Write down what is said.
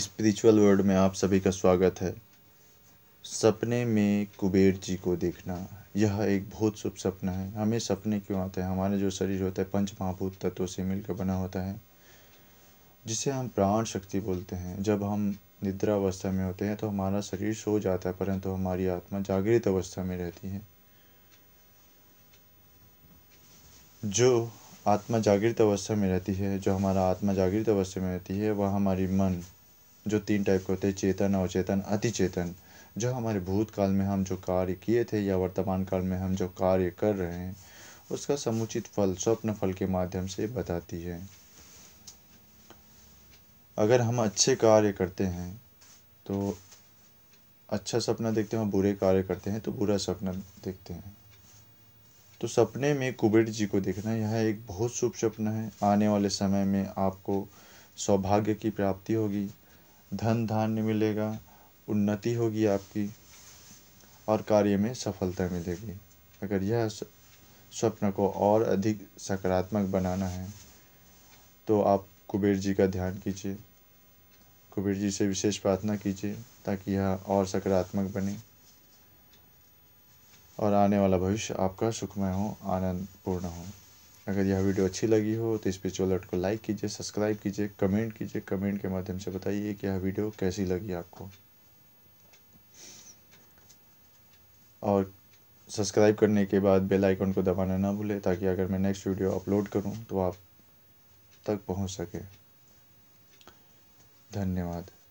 spiritual world में आप सभी का स्वागत है सपने में कुबेर जी को देखना यह एक बहुत शुभ सपना है हमें सपने क्यों आते हैं हमारे जो शरीर होता है पंच महाभूत तत्वों से मिलकर बना होता है जिसे हम प्राण शक्ति बोलते हैं जब हम निद्रा अवस्था में होते हैं तो हमारा शरीर सो जाता है परंतु तो हमारी आत्मा जागृत अवस्था में रहती है जो आत्मा जागृत अवस्था में रहती है जो हमारा आत्मा जागृत अवस्था में रहती है वह हमारी मन जो तीन टाइप के होते हैं चेतन अवचेतन अति चेतन जो हमारे भूतकाल में हम जो कार्य किए थे या वर्तमान काल में हम जो कार्य कर रहे हैं उसका समुचित फल स्वप्न फल के माध्यम से बताती है अगर हम अच्छे कार्य करते हैं तो अच्छा सपना देखते हैं और बुरे कार्य करते हैं तो बुरा सपना देखते हैं तो सपने में कुबेर जी को देखना यह एक बहुत शुभ सपना है आने वाले समय में आपको सौभाग्य की प्राप्ति होगी धन धान्य मिलेगा उन्नति होगी आपकी और कार्य में सफलता मिलेगी अगर यह स्वप्न को और अधिक सकारात्मक बनाना है तो आप कुबेर जी का ध्यान कीजिए कुबेर जी से विशेष प्रार्थना कीजिए ताकि यह और सकारात्मक बने और आने वाला भविष्य आपका सुखमय हो आनंदपूर्ण हो अगर यह वीडियो अच्छी लगी हो तो इस पर चोलट को लाइक कीजिए सब्सक्राइब कीजिए कमेंट कीजिए कमेंट के माध्यम से बताइए कि यह वीडियो कैसी लगी आपको और सब्सक्राइब करने के बाद बेल आइकन को दबाना ना भूलें ताकि अगर मैं नेक्स्ट वीडियो अपलोड करूं तो आप तक पहुंच सके धन्यवाद